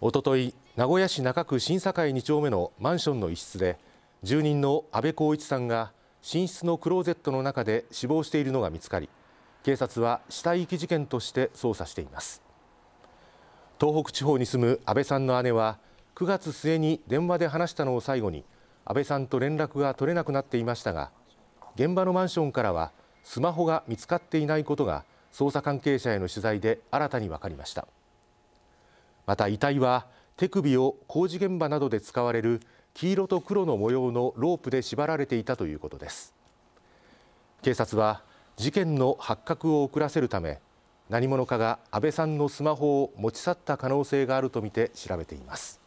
おととい名古屋市中区新栄2丁目のマンションの一室で住人の安倍光一さんが寝室のクローゼットの中で死亡しているのが見つかり警察は死体遺棄事件として捜査しています東北地方に住む安倍さんの姉は9月末に電話で話したのを最後に安倍さんと連絡が取れなくなっていましたが現場のマンションからはスマホが見つかっていないことが捜査関係者への取材で新たに分かりました。また遺体は手首を工事現場などで使われる黄色と黒の模様のロープで縛られていたということです警察は事件の発覚を遅らせるため何者かが安倍さんのスマホを持ち去った可能性があるとみて調べています